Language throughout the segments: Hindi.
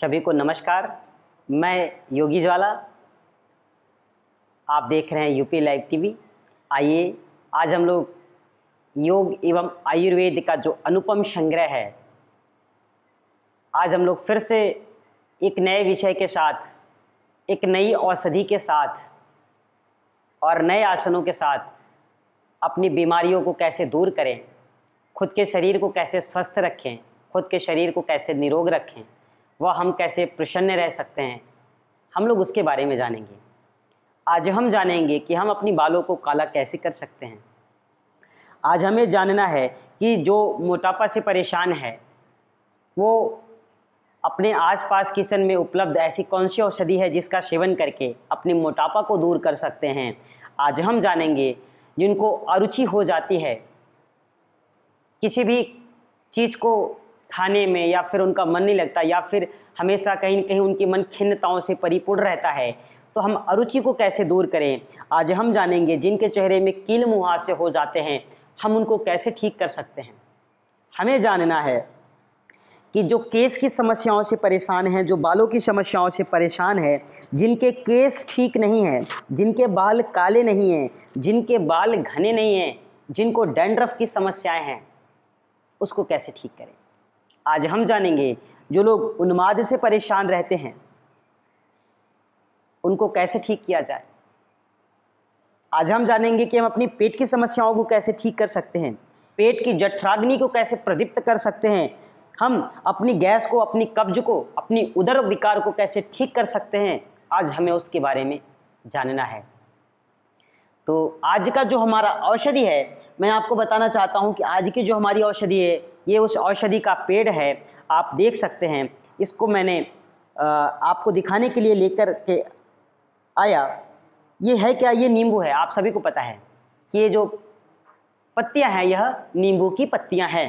सभी को नमस्कार मैं योगी ज्वाला आप देख रहे हैं यूपी लाइव टीवी आइए आज हम लोग योग एवं आयुर्वेद का जो अनुपम संग्रह है आज हम लोग फिर से एक नए विषय के साथ एक नई औषधि के साथ और नए आसनों के साथ अपनी बीमारियों को कैसे दूर करें खुद के शरीर को कैसे स्वस्थ रखें खुद के शरीर को कैसे निरोग रखें वह हम कैसे प्रसन्न रह सकते हैं हम लोग उसके बारे में जानेंगे आज हम जानेंगे कि हम अपनी बालों को काला कैसे कर सकते हैं आज हमें जानना है कि जो मोटापा से परेशान है वो अपने आसपास किचन में उपलब्ध ऐसी कौन सी औषधि है जिसका सेवन करके अपने मोटापा को दूर कर सकते हैं आज हम जानेंगे जिनको अरुचि हो जाती है किसी भी चीज़ को खाने में या फिर उनका मन नहीं लगता या फिर हमेशा कहीं ना कहीं उनकी मन खिन्नताओं से परिपूर्ण रहता है तो हम अरुचि को कैसे दूर करें आज हम जानेंगे जिनके चेहरे में कील मुहासे हो जाते हैं हम उनको कैसे ठीक कर सकते हैं हमें जानना है कि जो केस की समस्याओं से परेशान हैं जो बालों की समस्याओं से परेशान है जिनके केस ठीक नहीं हैं जिनके बाल काले नहीं हैं जिनके बाल घने नहीं हैं जिनको डेंड्रफ की समस्याएं हैं उसको कैसे ठीक करें आज हम जानेंगे जो लोग उन्माद से परेशान रहते हैं उनको कैसे ठीक किया जाए आज हम जानेंगे कि हम अपनी पेट की समस्याओं को कैसे ठीक कर सकते हैं पेट की जठराग्नि को कैसे प्रदीप्त कर सकते हैं हम अपनी गैस को अपनी कब्ज को अपनी उदर विकार को कैसे ठीक कर सकते हैं आज हमें उसके बारे में जानना है तो आज का जो हमारा औषधि है मैं आपको बताना चाहता हूँ कि आज की जो हमारी औषधि है ये उस औषधि का पेड़ है आप देख सकते हैं इसको मैंने आपको दिखाने के लिए लेकर के आया ये है क्या ये नींबू है आप सभी को पता है कि ये जो पत्तियां हैं यह नींबू की पत्तियां हैं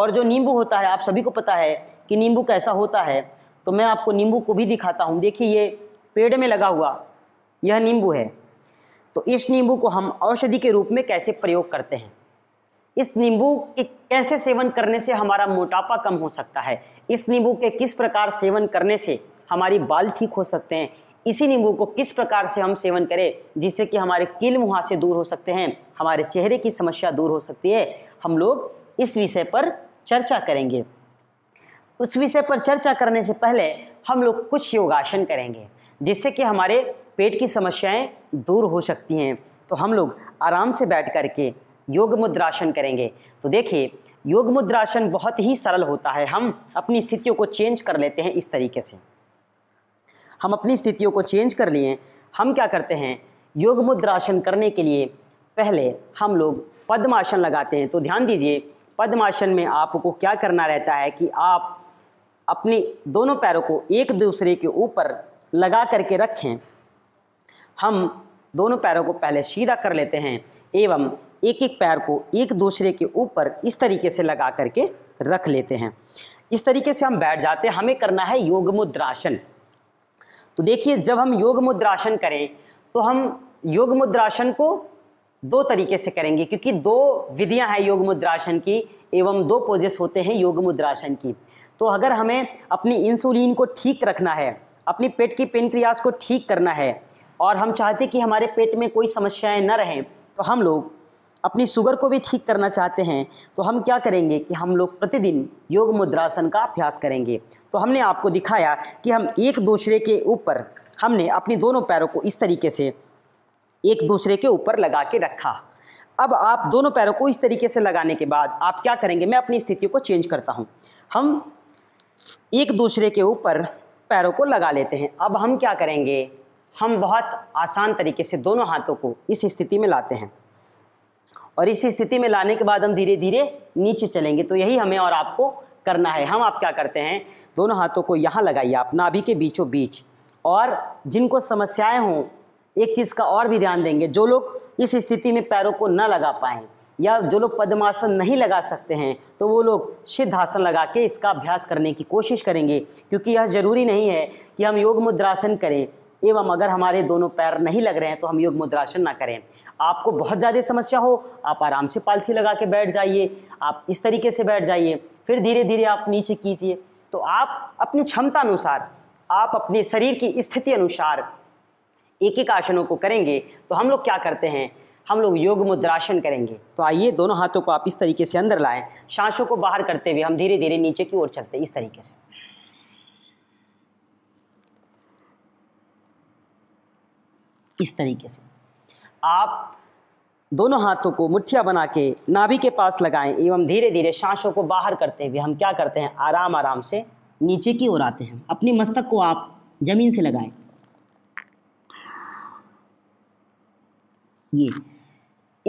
और जो नींबू होता है आप सभी को पता है कि नींबू कैसा होता है तो मैं आपको नींबू को भी दिखाता हूँ देखिए ये पेड़ में लगा हुआ यह नींबू है तो इस नींबू को हम औषधि के रूप में कैसे प्रयोग करते हैं इस नींबू के कैसे सेवन करने से हमारा मोटापा कम हो सकता है इस नींबू के किस प्रकार सेवन करने से हमारी बाल ठीक हो सकते हैं इसी नींबू को किस प्रकार से हम सेवन करें जिससे कि हमारे कील मुहासे दूर हो सकते हैं हमारे चेहरे की समस्या दूर हो सकती है हम लोग इस विषय पर चर्चा करेंगे उस विषय पर चर्चा करने से पहले हम लोग कुछ योगासन करेंगे जिससे कि हमारे पेट की समस्याएं दूर हो सकती हैं तो हम लोग आराम से बैठ करके योग मुद्रासन करेंगे तो देखिए योग मुद्रासन बहुत ही सरल होता है हम अपनी स्थितियों को चेंज कर लेते हैं इस तरीके से हम अपनी स्थितियों को चेंज कर लिए हम क्या करते हैं योग मुद्रासन करने के लिए पहले हम लोग पद्मासन लगाते हैं तो ध्यान दीजिए पद्मासन में आपको क्या करना रहता है कि आप अपने दोनों पैरों को एक दूसरे के ऊपर लगा करके रखें हम दोनों पैरों को पहले सीधा कर लेते हैं एवं एक एक पैर को एक दूसरे के ऊपर इस तरीके से लगा करके रख लेते हैं इस तरीके से हम बैठ जाते हैं हमें करना है योग मुद्रासन तो देखिए जब हम योग मुद्रासन करें तो हम योग मुद्रासन को दो तरीके से करेंगे क्योंकि दो विधियां हैं योग मुद्रासन की एवं दो पोजेस होते हैं योग मुद्रासन की तो अगर हमें अपनी इंसुलिन को ठीक रखना है अपनी पेट की पेनक्रियाज को ठीक करना है और हम चाहते कि हमारे पेट में कोई समस्याएं न रहें तो हम लोग अपनी शुगर को भी ठीक करना चाहते हैं तो हम क्या करेंगे कि हम लोग प्रतिदिन योग मुद्रासन का अभ्यास करेंगे तो हमने आपको दिखाया कि हम एक दूसरे के ऊपर हमने अपनी दोनों पैरों को इस तरीके से एक दूसरे के ऊपर लगा के रखा अब आप दोनों पैरों को इस तरीके से लगाने के बाद आप क्या करेंगे मैं अपनी स्थिति को चेंज करता हूँ हम एक दूसरे के ऊपर पैरों को लगा लेते हैं अब हम क्या करेंगे हम बहुत आसान तरीके से दोनों हाथों को इस स्थिति में लाते हैं और इस स्थिति में लाने के बाद हम धीरे धीरे नीचे चलेंगे तो यही हमें और आपको करना है हम आप क्या करते हैं दोनों हाथों को यहाँ लगाइए आप नाभि के बीचों बीच और जिनको समस्याएं हों एक चीज़ का और भी ध्यान देंगे जो लोग इस स्थिति में पैरों को न लगा पाएँ या जो लोग पद्मासन नहीं लगा सकते हैं तो वो लोग सिद्धासन लगा के इसका अभ्यास करने की कोशिश करेंगे क्योंकि यह ज़रूरी नहीं है कि हम योग मुद्रासन करें एवं अगर हमारे दोनों पैर नहीं लग रहे हैं तो हम योग मुद्रासन ना करें आपको बहुत ज़्यादा समस्या हो आप आराम से पालथी लगा के बैठ जाइए आप इस तरीके से बैठ जाइए फिर धीरे धीरे आप नीचे कीजिए तो आप अपनी क्षमता अनुसार आप अपने शरीर की स्थिति अनुसार एक एक आसनों को करेंगे तो हम लोग क्या करते हैं हम लोग योग मुद्रासन करेंगे तो आइए दोनों हाथों को आप इस तरीके से अंदर लाएं सांसों को बाहर करते हुए हम धीरे धीरे नीचे की ओर चलते हैं इस तरीके से इस तरीके से आप दोनों हाथों को मुठ्ठिया बना के नाभि के पास लगाएं एवं धीरे धीरे सांसों को बाहर करते हुए हम क्या करते हैं आराम आराम से नीचे की ओर आते हैं अपने मस्तक को आप ज़मीन से लगाएं ये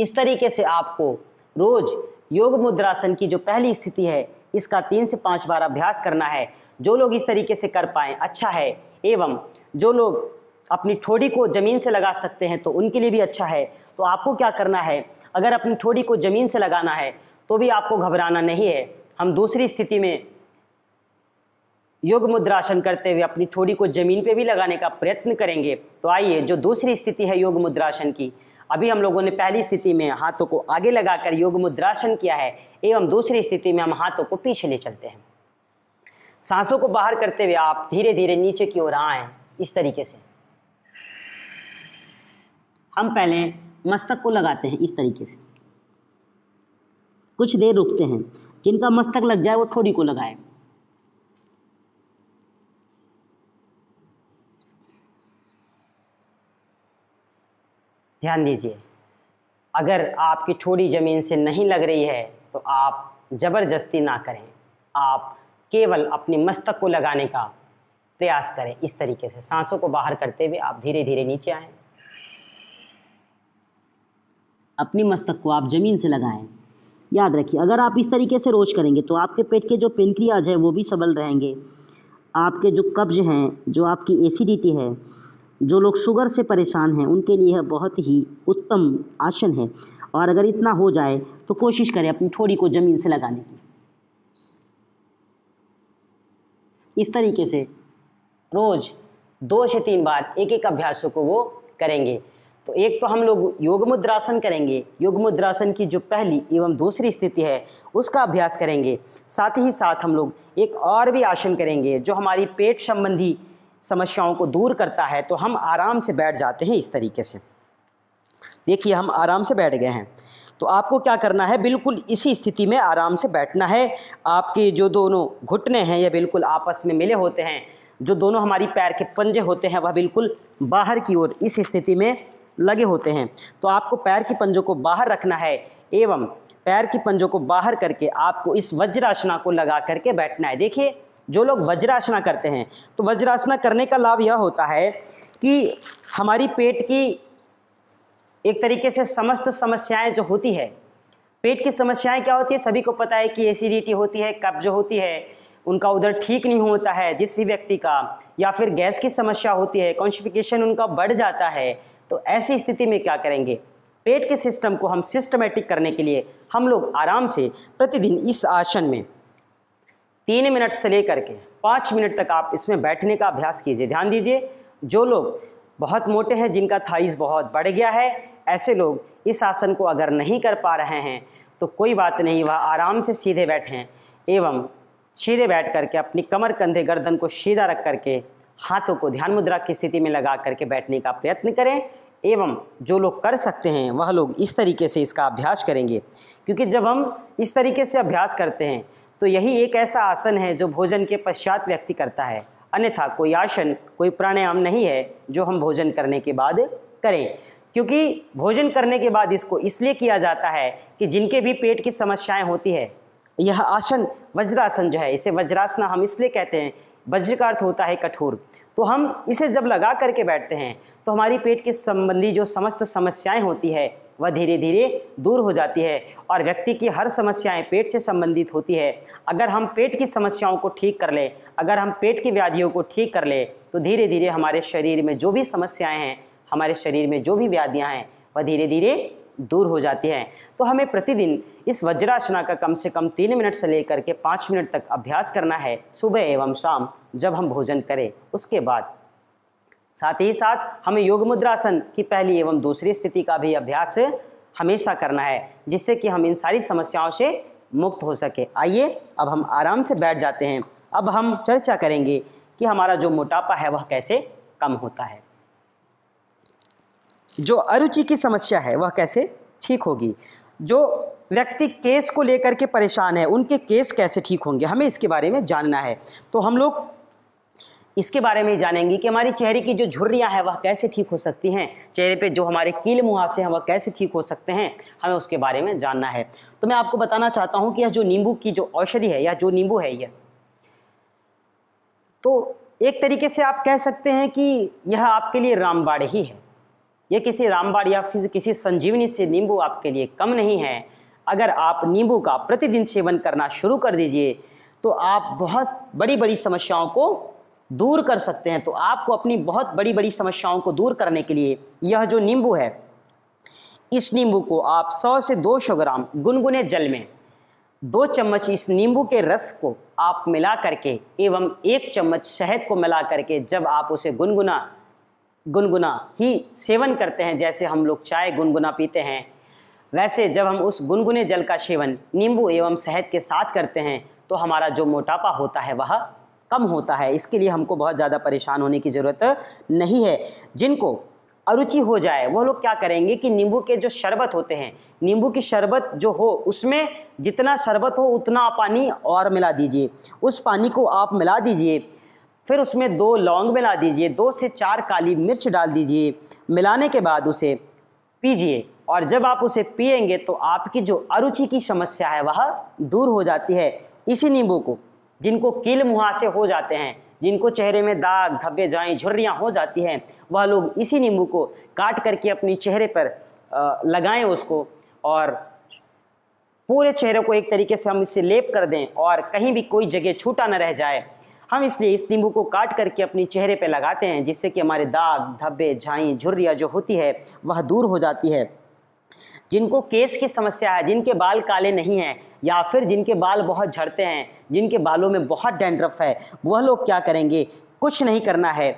इस तरीके से आपको रोज़ योग मुद्रासन की जो पहली स्थिति है इसका तीन से पाँच बार अभ्यास करना है जो लोग इस तरीके से कर पाएँ अच्छा है एवं जो लोग अपनी ठोड़ी को ज़मीन से लगा सकते हैं तो उनके लिए भी अच्छा है तो आपको क्या करना है अगर अपनी ठोड़ी को ज़मीन से लगाना है तो भी आपको घबराना नहीं है हम दूसरी स्थिति में योग मुद्रासन करते हुए अपनी ठोड़ी को ज़मीन पे भी लगाने का प्रयत्न करेंगे तो आइए जो दूसरी स्थिति है योग मुद्रासन की अभी हम लोगों ने पहली स्थिति में हाथों को आगे लगाकर योग मुद्रासन किया है एवं दूसरी स्थिति में हम हाथों को पीछे ले चलते हैं सांसों को बाहर करते हुए आप धीरे धीरे नीचे की ओर आएँ इस तरीके से हम पहले मस्तक को लगाते हैं इस तरीके से कुछ देर रुकते हैं जिनका मस्तक लग जाए वो ठोड़ी को लगाए ध्यान दीजिए अगर आपकी ठोड़ी ज़मीन से नहीं लग रही है तो आप ज़बरदस्ती ना करें आप केवल अपने मस्तक को लगाने का प्रयास करें इस तरीके से सांसों को बाहर करते हुए आप धीरे धीरे नीचे आएँ अपने मस्तक को आप ज़मीन से लगाएं याद रखिए अगर आप इस तरीके से रोज करेंगे तो आपके पेट के जो पेनक्रियाज हैं वो भी सबल रहेंगे आपके जो कब्ज हैं जो आपकी एसिडिटी है जो लोग शुगर से परेशान हैं उनके लिए बहुत ही उत्तम आसन है और अगर इतना हो जाए तो कोशिश करें अपनी ठोड़ी को ज़मीन से लगाने की इस तरीके से रोज़ दो से तीन बार एक एक अभ्यासों को वो करेंगे तो एक तो हम लोग योग मुद्रासन करेंगे योग मुद्रासन की जो पहली एवं दूसरी स्थिति है उसका अभ्यास करेंगे साथ ही साथ हम लोग एक और भी आसन करेंगे जो हमारी पेट संबंधी समस्याओं को दूर करता है तो हम आराम से बैठ जाते हैं इस तरीके से देखिए हम आराम से बैठ गए हैं तो आपको क्या करना है बिल्कुल इसी स्थिति में आराम से बैठना है आपके जो दोनों घुटने हैं यह बिल्कुल आपस में मिले होते हैं जो दोनों हमारी पैर के पंजे होते हैं वह बिल्कुल बाहर की ओर इस स्थिति में लगे होते हैं तो आपको पैर की पंजों को बाहर रखना है एवं पैर की पंजों को बाहर करके आपको इस वज्रासना को लगा करके बैठना है देखिए जो लोग वज्रासना करते हैं तो वज्रासना करने का लाभ यह होता है कि हमारी पेट की एक तरीके से समस्त समस्याएं जो होती है पेट की समस्याएं क्या होती है सभी को पता है कि एसिडिटी होती है कब्ज होती है उनका उधर ठीक नहीं होता है जिस भी व्यक्ति का या फिर गैस की समस्या होती है कॉन्स्टिफिकेशन उनका बढ़ जाता है तो ऐसी स्थिति में क्या करेंगे पेट के सिस्टम को हम सिस्टमेटिक करने के लिए हम लोग आराम से प्रतिदिन इस आसन में तीन मिनट से लेकर के पाँच मिनट तक आप इसमें बैठने का अभ्यास कीजिए ध्यान दीजिए जो लोग बहुत मोटे हैं जिनका थाइस बहुत बढ़ गया है ऐसे लोग इस आसन को अगर नहीं कर पा रहे हैं तो कोई बात नहीं वह आराम से सीधे बैठें एवं सीधे बैठ करके अपनी कमर कंधे गर्दन को सीधा रख करके हाथों को ध्यान मुद्रा की स्थिति में लगा करके बैठने का प्रयत्न करें एवं जो लोग कर सकते हैं वह लोग इस तरीके से इसका अभ्यास करेंगे क्योंकि जब हम इस तरीके से अभ्यास करते हैं तो यही एक ऐसा आसन है जो भोजन के पश्चात व्यक्ति करता है अन्यथा कोई आसन कोई प्राणायाम नहीं है जो हम भोजन करने के बाद करें क्योंकि भोजन करने के बाद इसको इसलिए किया जाता है कि जिनके भी पेट की समस्याएं होती है यह आसन वज्रासन जो है इसे वज्रासना हम इसलिए कहते हैं वज्र का अर्थ होता है कठोर तो हम इसे जब लगा करके बैठते हैं तो हमारी पेट के संबंधी जो समस्त समस्याएं होती है वह धीरे धीरे दूर हो जाती है और व्यक्ति की हर समस्याएं पेट से संबंधित होती है अगर हम पेट की समस्याओं को ठीक कर लें अगर हम पेट की व्याधियों को ठीक कर लें तो धीरे धीरे हमारे शरीर में जो भी समस्याएं हैं हमारे शरीर में जो भी व्याधियाँ हैं वह धीरे धीरे दूर हो जाती है तो हमें प्रतिदिन इस वज्रासना का कम से कम तीन मिनट से लेकर के पाँच मिनट तक अभ्यास करना है सुबह एवं शाम जब हम भोजन करें उसके बाद साथ ही साथ हमें योग मुद्रासन की पहली एवं दूसरी स्थिति का भी अभ्यास हमेशा करना है जिससे कि हम इन सारी समस्याओं से मुक्त हो सके आइए अब हम आराम से बैठ जाते हैं अब हम चर्चा करेंगे कि हमारा जो मोटापा है वह कैसे कम होता है जो अरुचि की समस्या है वह कैसे ठीक होगी जो व्यक्ति केस को लेकर के परेशान है उनके केस कैसे ठीक होंगे हमें इसके बारे में जानना है तो हम लोग इसके बारे में जानेंगे कि हमारे चेहरे की जो झुर्रियाँ हैं वह कैसे ठीक हो सकती हैं चेहरे पे जो हमारे कील मुहासे हैं वह कैसे ठीक हो सकते हैं हमें उसके बारे में जानना है तो मैं आपको बताना चाहता हूँ कि यह जो नींबू की जो औषधि है या जो नींबू है यह तो एक तरीके से आप कह सकते हैं कि यह आपके लिए रामबाड़ ही है ये किसी रामबाड़ या फिर किसी संजीवनी से नींबू आपके लिए कम नहीं है अगर आप नींबू का प्रतिदिन सेवन करना शुरू कर दीजिए तो आप बहुत बड़ी बड़ी समस्याओं को दूर कर सकते हैं तो आपको अपनी बहुत बड़ी बड़ी समस्याओं को दूर करने के लिए यह जो नींबू है इस नींबू को आप 100 से 200 ग्राम गुनगुने जल में दो चम्मच इस नींबू के रस को आप मिला करके एवं एक चम्मच शहद को मिला करके जब आप उसे गुनगुना गुनगुना ही सेवन करते हैं जैसे हम लोग चाय गुनगुना पीते हैं वैसे जब हम उस गुनगुने जल का सेवन नींबू एवं शहद के साथ करते हैं तो हमारा जो मोटापा होता है वह कम होता है इसके लिए हमको बहुत ज़्यादा परेशान होने की ज़रूरत नहीं है जिनको अरुचि हो जाए वो लोग क्या करेंगे कि नींबू के जो शरबत होते हैं नींबू की शरबत जो हो उसमें जितना शरबत हो उतना पानी और मिला दीजिए उस पानी को आप मिला दीजिए फिर उसमें दो लौंग मिला दीजिए दो से चार काली मिर्च डाल दीजिए मिलाने के बाद उसे पीजिए और जब आप उसे पिएंगे तो आपकी जो अरुचि की समस्या है वह दूर हो जाती है इसी नींबू को जिनको कील मुहासे हो जाते हैं जिनको चेहरे में दाग धब्बे जाएँ झुर्रियाँ हो जाती हैं वह लोग इसी नींबू को काट करके अपने चेहरे पर लगाएं उसको और पूरे चेहरे को एक तरीके से हम इसे लेप कर दें और कहीं भी कोई जगह छूटा न रह जाए हम इसलिए इस नींबू को काट करके अपने चेहरे पर लगाते हैं जिससे कि हमारे दाग धब्बे झाई झुर्रियाँ जो होती है वह दूर हो जाती है जिनको केस की समस्या है जिनके बाल काले नहीं हैं या फिर जिनके बाल बहुत झड़ते हैं जिनके बालों में बहुत डैंड्रफ है वह लोग क्या करेंगे कुछ नहीं करना है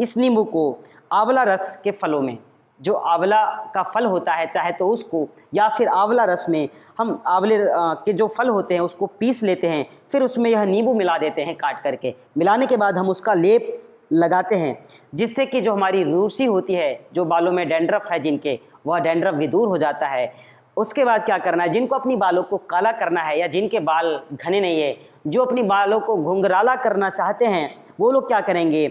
इस नींबू को आंवला रस के फलों में जो आंवला का फल होता है चाहे तो उसको या फिर आंवला रस में हम आंवले के जो फल होते हैं उसको पीस लेते हैं फिर उसमें यह नींबू मिला देते हैं काट करके मिलाने के बाद हम उसका लेप लगाते हैं जिससे कि जो हमारी रूसी होती है जो बालों में डेंड्रफ है जिनके वह डेंड्रफ भी दूर हो जाता है उसके बाद क्या करना है जिनको अपनी बालों को काला करना है या जिनके बाल घने नहीं है जो अपनी बालों को घुंघराला करना चाहते हैं वो लोग क्या करेंगे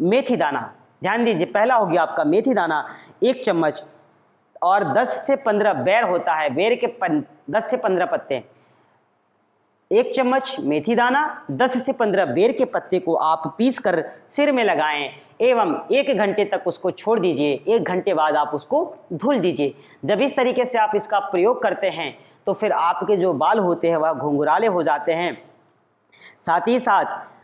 मेथी दाना ध्यान दीजिए पहला हो गया आपका मेथी दाना एक चम्मच और 10 से 15 बैर होता है बैर के पन, 10 से 15 पत्ते एक चम्मच मेथी दाना 10 से 15 बेर के पत्ते को आप पीस कर सिर में लगाएं एवं एक घंटे तक उसको छोड़ दीजिए एक घंटे बाद आप उसको धुल दीजिए जब इस तरीके से आप इसका प्रयोग करते हैं तो फिर आपके जो बाल होते हैं वह घुंघराले हो जाते हैं साथ ही साथ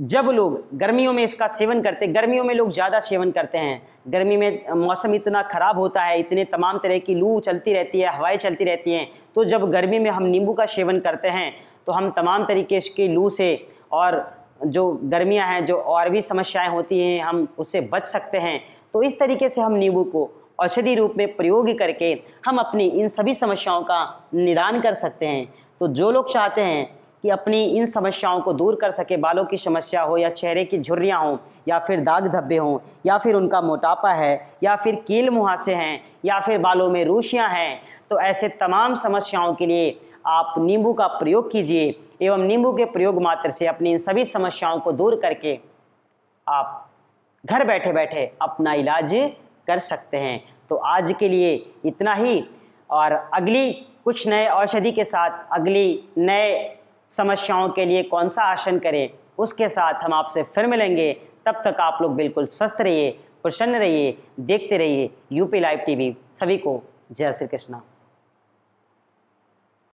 जब लोग गर्मियों में इसका सेवन करते गर्मियों में लोग ज़्यादा सेवन करते हैं गर्मी में मौसम इतना ख़राब होता है इतने तमाम तरह की लू चलती रहती है हवाएं चलती रहती हैं तो जब गर्मी में हम नींबू का सेवन करते हैं तो हम तमाम तरीके की लू से और जो गर्मियां हैं जो और भी समस्याएं होती हैं हम उससे बच सकते हैं तो इस तरीके से हम नींबू को औषधि रूप में प्रयोग करके हम अपनी इन सभी समस्याओं का निदान कर सकते हैं तो जो लोग चाहते हैं कि अपनी इन समस्याओं को दूर कर सके बालों की समस्या हो या चेहरे की झुर्रियाँ हों या फिर दाग धब्बे हों या फिर उनका मोटापा है या फिर कील मुहासे हैं या फिर बालों में रूशियाँ हैं तो ऐसे तमाम समस्याओं के लिए आप नींबू का प्रयोग कीजिए एवं नींबू के प्रयोग मात्र से अपनी इन सभी समस्याओं को दूर करके आप घर बैठे बैठे अपना इलाज कर सकते हैं तो आज के लिए इतना ही और अगली कुछ नए औषधि के साथ अगली नए समस्याओं के लिए कौन सा आसन करें उसके साथ हम आपसे फिर मिलेंगे तब तक आप लोग बिल्कुल स्वस्थ रहिए प्रसन्न रहिए देखते रहिए यूपी लाइव टीवी सभी को जय श्री कृष्णा